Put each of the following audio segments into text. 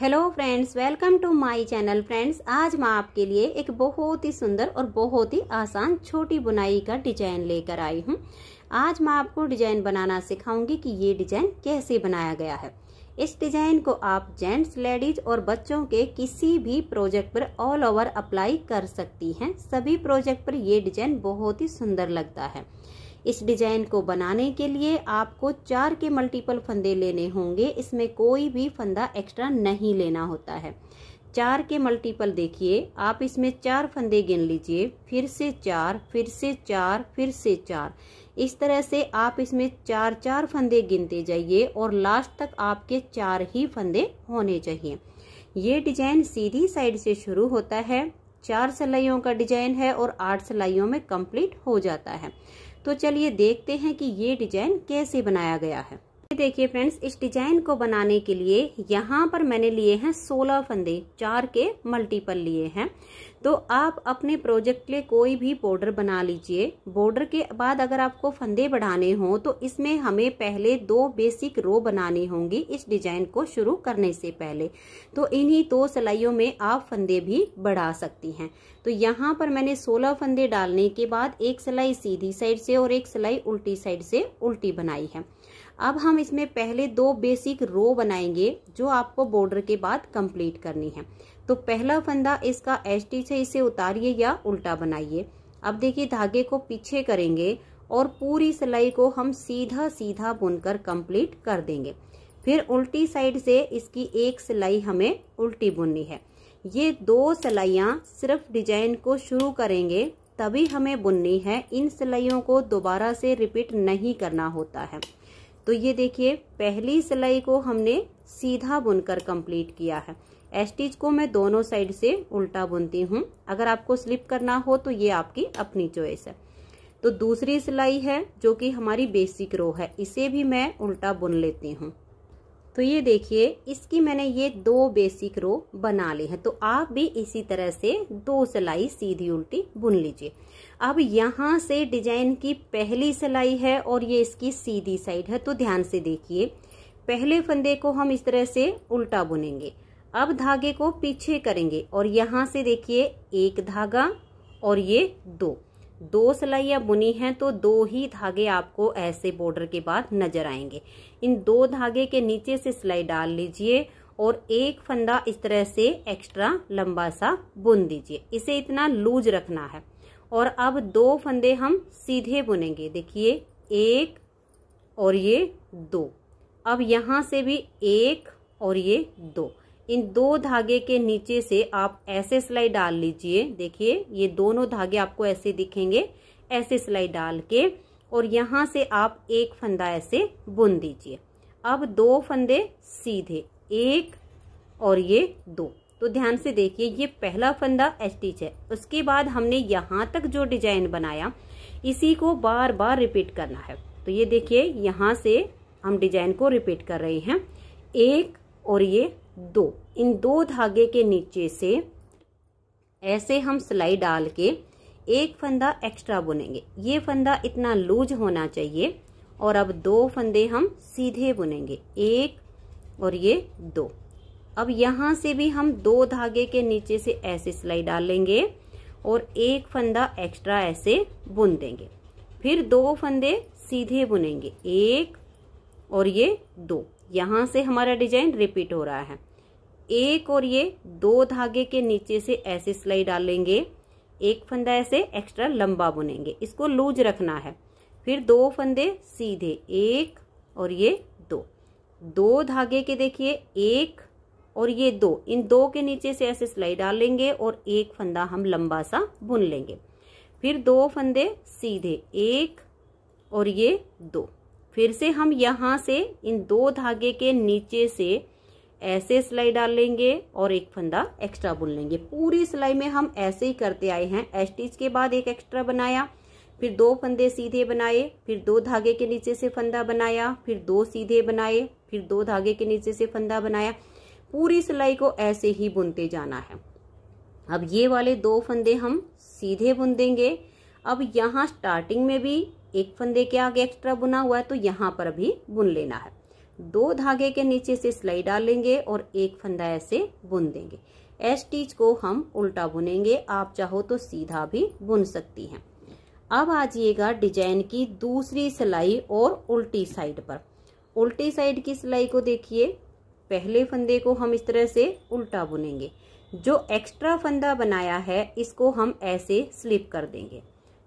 hello friends welcome to my channel friends आज मैं आपके लिए एक बहुत ही सुंदर और बहुत ही आसान छोटी बुनाई का डिजाइन लेकर आई हूँ आज मैं आपको डिजाइन बनाना सिखाऊंगी कि ये डिजाइन कैसे बनाया गया है इस डिजाइन को आप जेंट्स लेडीज और बच्चों के किसी भी प्रोजेक्ट पर ऑल ओवर अप्लाई कर सकती हैं सभी प्रोजेक्ट पर यह डिजाइन बहुत ही सुंदर लगता है इस डिजाइन को बनाने के लिए आपको चार के मल्टीपल फंदे लेने होंगे इसमें कोई भी फंदा एक्स्ट्रा नहीं लेना होता है चार के मल्टीपल देखिए आप इसमें चार फंदे गिन लीजिए फिर से चार फिर से चार फिर से चार इस तरह से आप इसमें चार चार फंदे गिनते जाइए और लास्ट तक आपके चार ही फंदे होने चाहिए ये डिजाइन सीधी साइड से शुरू होता है चार सिलाइयों का डिजाइन है और आठ सिलाइयों में कंप्लीट हो जाता है तो चलिए देखते हैं कि ये डिजाइन कैसे बनाया गया है देखिए फ्रेंड्स इस डिजाइन को बनाने के लिए यहाँ पर मैंने लिए हैं सोलह फंदे चार के मल्टीपल लिए हैं तो आप अपने प्रोजेक्ट के लिए कोई भी बॉर्डर बना लीजिए बॉर्डर के बाद अगर आपको फंदे बढ़ाने हों तो इसमें हमें पहले दो बेसिक रो बनानी होंगी इस डिजाइन को शुरू करने से पहले तो इन्हीं दो तो सिलाइयों में आप फंदे भी बढ़ा सकती हैं तो यहाँ पर मैंने सोलह फंदे डालने के बाद एक सिलाई सीधी साइड से और एक सिलाई उल्टी साइड से उल्टी बनाई है अब हम इसमें पहले दो बेसिक रो बनाएंगे जो आपको बॉर्डर के बाद कंप्लीट करनी है तो पहला फंदा इसका एच डी से इसे उतारिए या उल्टा बनाइए अब देखिए धागे को पीछे करेंगे और पूरी सिलाई को हम सीधा सीधा बुनकर कंप्लीट कर देंगे फिर उल्टी साइड से इसकी एक सिलाई हमें उल्टी बुननी है ये दो सिलाइयाँ सिर्फ डिजाइन को शुरू करेंगे तभी हमें बुननी है इन सिलाइयों को दोबारा से रिपीट नहीं करना होता है तो ये देखिए पहली सिलाई को हमने सीधा बुनकर कंप्लीट किया है एस्टिच को मैं दोनों साइड से उल्टा बुनती हूँ अगर आपको स्लिप करना हो तो ये आपकी अपनी चॉइस है तो दूसरी सिलाई है जो कि हमारी बेसिक रो है इसे भी मैं उल्टा बुन लेती हूँ तो ये देखिए इसकी मैंने ये दो बेसिक रो बना ली है तो आप भी इसी तरह से दो सिलाई सीधी उल्टी बुन लीजिए अब यहाँ से डिजाइन की पहली सिलाई है और ये इसकी सीधी साइड है तो ध्यान से देखिए पहले फंदे को हम इस तरह से उल्टा बुनेंगे अब धागे को पीछे करेंगे और यहाँ से देखिए एक धागा और ये दो दो सिलाइया बुनी हैं तो दो ही धागे आपको ऐसे बॉर्डर के बाद नजर आएंगे इन दो धागे के नीचे से सिलाई डाल लीजिए और एक फंदा इस तरह से एक्स्ट्रा लंबा सा बुन दीजिए इसे इतना लूज रखना है और अब दो फंदे हम सीधे बुनेंगे देखिए एक और ये दो अब यहाँ से भी एक और ये दो इन दो धागे के नीचे से आप ऐसे सिलाई डाल लीजिए देखिए ये दोनों धागे आपको ऐसे दिखेंगे ऐसे सिलाई डाल के और यहाँ से आप एक फंदा ऐसे बुन दीजिए अब दो फंदे सीधे एक और ये दो तो ध्यान से देखिए ये पहला फंदा एस्टिच है उसके बाद हमने यहाँ तक जो डिजाइन बनाया इसी को बार बार रिपीट करना है तो ये देखिए यहाँ से हम डिजाइन को रिपीट कर रहे हैं एक और ये दो इन दो धागे के नीचे से ऐसे हम सिलाई डाल के एक फंदा एक्स्ट्रा बुनेंगे ये फंदा इतना लूज होना चाहिए और अब दो फंदे हम सीधे बुनेंगे एक और ये दो अब यहाँ से भी हम दो धागे के नीचे से ऐसे सिलाई डाल लेंगे और एक फंदा एक्स्ट्रा ऐसे बुन देंगे फिर दो फंदे सीधे बुनेंगे एक और ये दो यहाँ से हमारा डिजाइन रिपीट हो रहा है एक और ये दो धागे के नीचे से ऐसे सिलाई डालेंगे एक फंदा ऐसे एक्स्ट्रा लंबा बुनेंगे इसको लूज रखना है फिर दो फंदे सीधे एक और ये दो दो धागे के देखिए एक और ये दो इन दो के नीचे से ऐसे सिलाई डालेंगे और एक फंदा हम लंबा सा बुन लेंगे फिर दो फंदे सीधे एक और ये दो फिर से हम यहाँ से इन दो धागे के नीचे से ऐसे सिलाई डाल लेंगे और एक फंदा एक्स्ट्रा बुन लेंगे पूरी सिलाई में हम ऐसे ही करते आए हैं एस्टिच के बाद एक एक्स्ट्रा बनाया फिर दो फंदे सीधे बनाए फिर दो धागे के नीचे से फंदा बनाया फिर दो सीधे बनाए फिर दो धागे के नीचे से फंदा बनाया पूरी सिलाई को ऐसे ही बुनते जाना है अब ये वाले दो फंदे हम सीधे बुन देंगे अब यहाँ स्टार्टिंग में भी एक फंदे के आगे एक्स्ट्रा बुना हुआ है तो यहाँ पर भी बुन लेना है दो धागे के नीचे से सिलाई डालेंगे और एक फंदा ऐसे बुन देंगे एस स्टिच को हम उल्टा बुनेंगे आप चाहो तो सीधा भी बुन सकती हैं अब आ जाइएगा डिजाइन की दूसरी सिलाई और उल्टी साइड पर उल्टी साइड की सिलाई को देखिए पहले फंदे को हम इस तरह से उल्टा बुनेंगे जो एक्स्ट्रा फंदा बनाया है इसको हम ऐसे स्लिप कर देंगे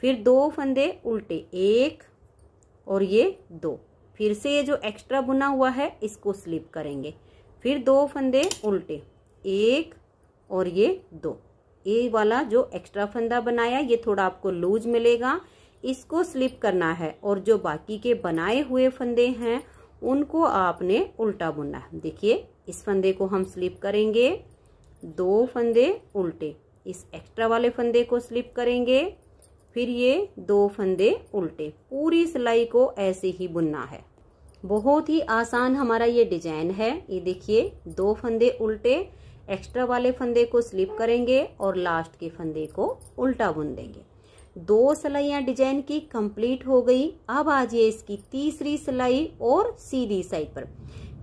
फिर दो फंदे उल्टे एक और ये दो फिर से ये जो एक्स्ट्रा बुना हुआ है इसको स्लिप करेंगे फिर दो फंदे उल्टे एक और ये दो ये वाला जो एक्स्ट्रा फंदा बनाया ये थोड़ा आपको लूज मिलेगा इसको स्लिप करना है और जो बाकी के बनाए हुए फंदे हैं उनको आपने उल्टा बुनना है देखिए इस फंदे को हम स्लिप करेंगे दो फंदे उल्टे इस एक्स्ट्रा वाले फंदे को स्लिप करेंगे फिर ये दो फंदे उल्टे पूरी सिलाई को ऐसे ही बुनना है बहुत ही आसान हमारा ये डिजाइन है ये देखिए दो फंदे उल्टे एक्स्ट्रा वाले फंदे को स्लिप करेंगे और लास्ट के फंदे को उल्टा बुन देंगे दो सिलाइया डिजाइन की कंप्लीट हो गई अब आ जाइए इसकी तीसरी सिलाई और सीधी साइड पर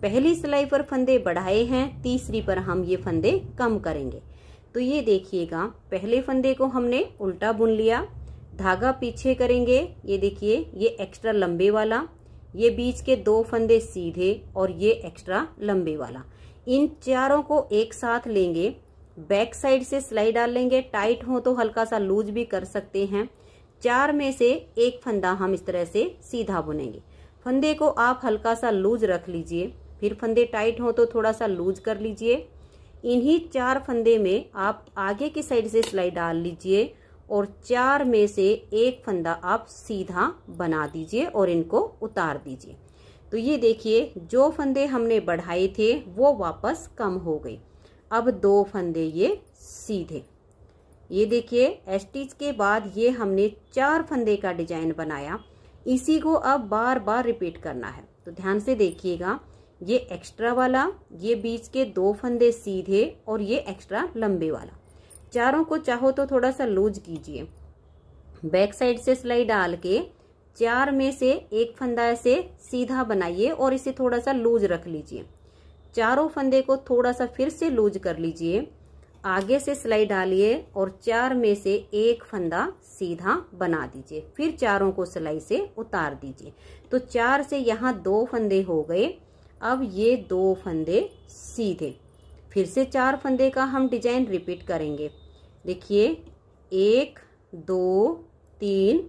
पहली सिलाई पर फंदे बढ़ाए हैं तीसरी पर हम ये फंदे कम करेंगे तो ये देखिएगा पहले फंदे को हमने उल्टा बुन लिया धागा पीछे करेंगे ये देखिए ये एक्स्ट्रा लंबे वाला ये बीच के दो फंदे सीधे और ये एक्स्ट्रा लंबे वाला इन चारों को एक साथ लेंगे बैक साइड से सिलाई डाल लेंगे टाइट हो तो हल्का सा लूज भी कर सकते हैं चार में से एक फंदा हम इस तरह से सीधा बुनेंगे फंदे को आप हल्का सा लूज रख लीजिए फिर फंदे टाइट हो तो थोड़ा सा लूज कर लीजिए इन्हीं चार फंदे में आप आगे की साइड से सिलाई डाल लीजिए और चार में से एक फंदा आप सीधा बना दीजिए और इनको उतार दीजिए तो ये देखिए जो फंदे हमने बढ़ाए थे वो वापस कम हो गए अब दो फंदे ये सीधे ये देखिए एस्टिच के बाद ये हमने चार फंदे का डिजाइन बनाया इसी को अब बार बार रिपीट करना है तो ध्यान से देखिएगा ये एक्स्ट्रा वाला ये बीच के दो फंदे सीधे और ये एक्स्ट्रा लंबे वाला चारों को चाहो तो थोड़ा सा लूज कीजिए बैक साइड से सिलाई डाल के चार में से एक फंदा ऐसे सीधा बनाइए और इसे थोड़ा सा लूज रख लीजिए चारों फंदे को थोड़ा सा फिर से लूज कर लीजिए आगे से सिलाई डालिए और चार में से एक फंदा सीधा बना दीजिए फिर चारों को सिलाई से उतार दीजिए तो चार से यहाँ दो फंदे हो गए अब ये दो फंदे सीधे फिर से चार फंदे का हम डिजाइन रिपीट करेंगे देखिए एक दो तीन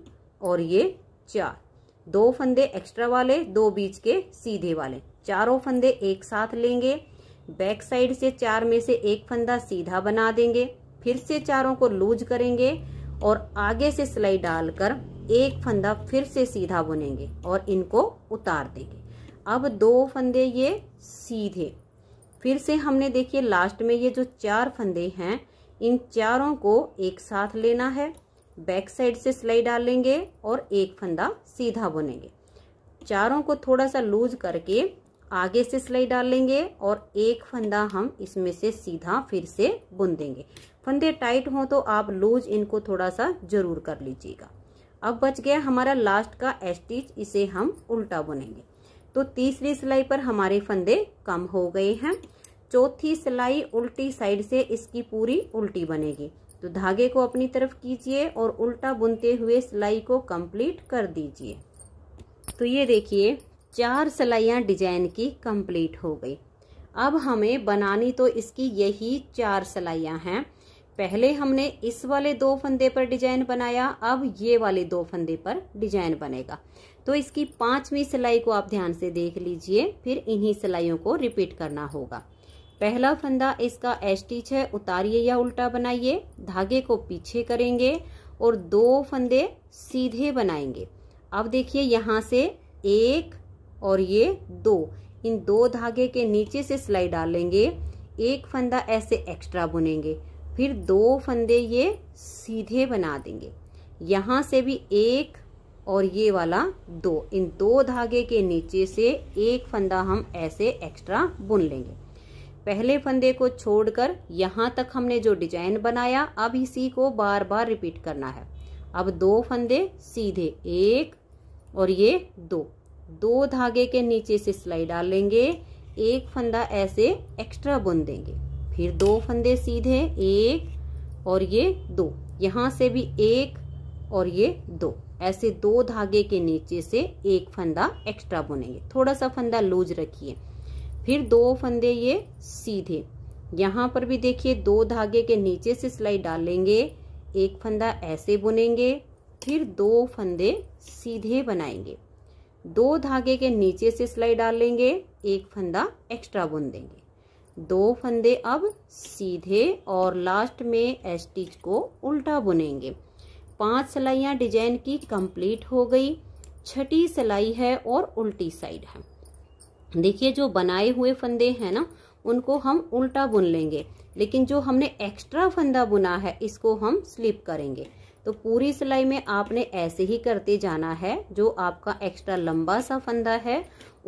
और ये चार दो फंदे एक्स्ट्रा वाले दो बीच के सीधे वाले चारों फंदे एक साथ लेंगे बैक साइड से चार में से एक फंदा सीधा बना देंगे फिर से चारों को लूज करेंगे और आगे से सिलाई डालकर एक फंदा फिर से सीधा बुनेंगे और इनको उतार देंगे अब दो फंदे ये सीधे फिर से हमने देखिए लास्ट में ये जो चार फंदे हैं इन चारों को एक साथ लेना है बैक साइड से सिलाई डालेंगे और एक फंदा सीधा बुनेंगे चारों को थोड़ा सा लूज करके आगे से सिलाई डालेंगे और एक फंदा हम इसमें से सीधा फिर से बुन देंगे फंदे टाइट हों तो आप लूज इनको थोड़ा सा जरूर कर लीजिएगा अब बच गया हमारा लास्ट का स्टिच इसे हम उल्टा बुनेंगे तो तीसरी सिलाई पर हमारे फंदे कम हो गए हैं चौथी सिलाई उल्टी साइड से इसकी पूरी उल्टी बनेगी तो धागे को अपनी तरफ कीजिए और उल्टा बुनते हुए सिलाई को कंप्लीट कर दीजिए तो ये देखिए चार सिलाइयाँ डिजाइन की कंप्लीट हो गई अब हमें बनानी तो इसकी यही चार सिलाइयाँ हैं पहले हमने इस वाले दो फंदे पर डिजाइन बनाया अब ये वाले दो फंदे पर डिजाइन बनेगा तो इसकी पांचवी सिलाई को आप ध्यान से देख लीजिए फिर इन्हीं सिलाइयों को रिपीट करना होगा पहला फंदा इसका एस्टिच है उतारिए या उल्टा बनाइए धागे को पीछे करेंगे और दो फंदे सीधे बनाएंगे अब देखिए यहाँ से एक और ये दो इन दो धागे के नीचे से सिलाई डालेंगे एक फंदा ऐसे एक्स्ट्रा बुनेंगे फिर दो फंदे ये सीधे बना देंगे यहाँ से भी एक और ये वाला दो इन दो धागे के नीचे से एक फंदा हम ऐसे एक्स्ट्रा बुन लेंगे पहले फंदे को छोड़कर यहाँ तक हमने जो डिजाइन बनाया अब इसी को बार बार रिपीट करना है अब दो फंदे सीधे एक और ये दो दो धागे के नीचे से सिलाई डालेंगे एक फंदा ऐसे एक्स्ट्रा बुन देंगे फिर दो फंदे सीधे एक और ये दो यहाँ से भी एक और ये दो ऐसे दो धागे के नीचे से एक फंदा एक्स्ट्रा बुनेंगे थोड़ा सा फंदा लूज रखिए फिर दो फंदे ये सीधे यहाँ पर भी देखिए दो धागे के नीचे से सिलाई डालेंगे एक फंदा ऐसे बुनेंगे फिर दो फंदे सीधे बनाएंगे दो धागे के नीचे से सिलाई डालेंगे एक फंदा एक्स्ट्रा बुन देंगे दो फंदे अब सीधे और लास्ट में स्टिच को उल्टा बुनेंगे पांच सिलाइयाँ डिजाइन की कंप्लीट हो गई छठी सिलाई है और उल्टी साइड है देखिए जो बनाए हुए फंदे हैं ना उनको हम उल्टा बुन लेंगे लेकिन जो हमने एक्स्ट्रा फंदा बुना है इसको हम स्लिप करेंगे तो पूरी सिलाई में आपने ऐसे ही करते जाना है जो आपका एक्स्ट्रा लंबा सा फंदा है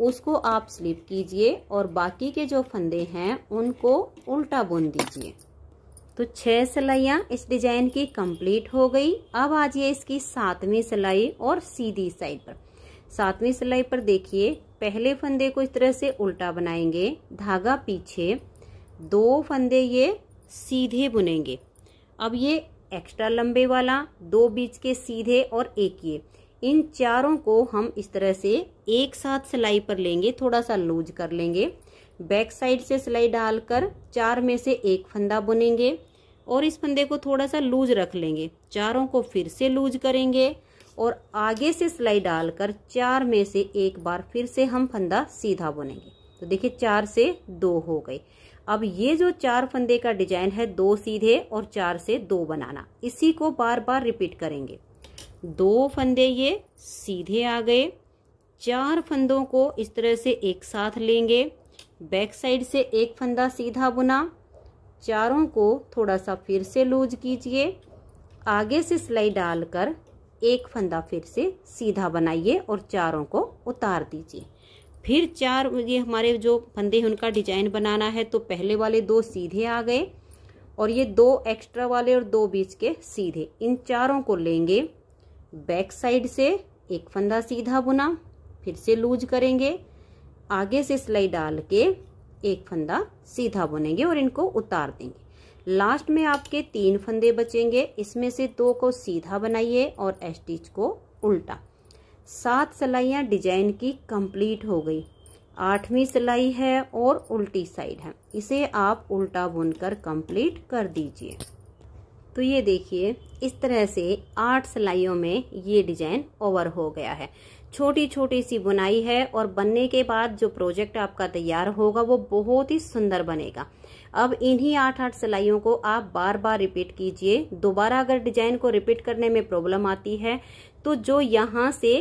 उसको आप स्लिप कीजिए और बाकी के जो फंदे हैं उनको उल्टा बुन दीजिए तो छह सिलाइयाँ इस डिजाइन की कंप्लीट हो गई अब आ जाइए इसकी सातवीं सिलाई और सीधी साइड पर सातवीं सिलाई पर देखिए पहले फंदे को इस तरह से उल्टा बनाएंगे धागा पीछे दो फंदे ये सीधे बुनेंगे अब ये एक्स्ट्रा लंबे वाला दो बीच के सीधे और एक ये इन चारों को हम इस तरह से एक साथ सिलाई पर लेंगे थोड़ा सा लूज कर लेंगे बैक साइड से सिलाई डालकर चार में से एक फंदा बुनेंगे और इस फंदे को थोड़ा सा लूज रख लेंगे चारों को फिर से लूज करेंगे और आगे से सिलाई डालकर चार में से एक बार फिर से हम फंदा सीधा बुनेंगे तो देखिए चार से दो हो गए अब ये जो चार फंदे का डिजाइन है दो सीधे और चार से दो बनाना इसी को बार बार रिपीट करेंगे दो फंदे ये सीधे आ गए चार फंदों को इस तरह से एक साथ लेंगे बैक साइड से एक फंदा सीधा बुना चारों को थोड़ा सा फिर से लूज कीजिए आगे से सिलाई डालकर एक फंदा फिर से सीधा बनाइए और चारों को उतार दीजिए फिर चार ये हमारे जो फंदे हैं उनका डिजाइन बनाना है तो पहले वाले दो सीधे आ गए और ये दो एक्स्ट्रा वाले और दो बीच के सीधे इन चारों को लेंगे बैक साइड से एक फंदा सीधा बुना फिर से लूज करेंगे आगे से सिलाई डाल के एक फंदा सीधा बुनेंगे और इनको उतार देंगे लास्ट में आपके तीन फंदे बचेंगे इसमें से दो को सीधा बनाइए और स्टिच को उल्टा सात सिलाइयाँ डिजाइन की कंप्लीट हो गई आठवीं सिलाई है और उल्टी साइड है इसे आप उल्टा बुनकर कंप्लीट कर दीजिए तो ये देखिए इस तरह से आठ सिलाइयों में ये डिजाइन ओवर हो गया है छोटी छोटी सी बुनाई है और बनने के बाद जो प्रोजेक्ट आपका तैयार होगा वो बहुत ही सुंदर बनेगा अब इन्हीं आठ आठ सिलाइयों को आप बार बार रिपीट कीजिए दोबारा अगर डिजाइन को रिपीट करने में प्रॉब्लम आती है तो जो यहाँ से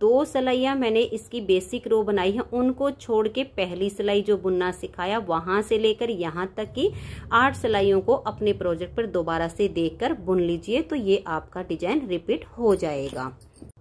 दो सिलाइयाँ मैंने इसकी बेसिक रो बनाई है उनको छोड़ के पहली सिलाई जो बुनना सिखाया वहाँ से लेकर यहाँ तक की आठ सिलाइयों को अपने प्रोजेक्ट पर दोबारा से देखकर बुन लीजिए तो ये आपका डिजाइन रिपीट हो जाएगा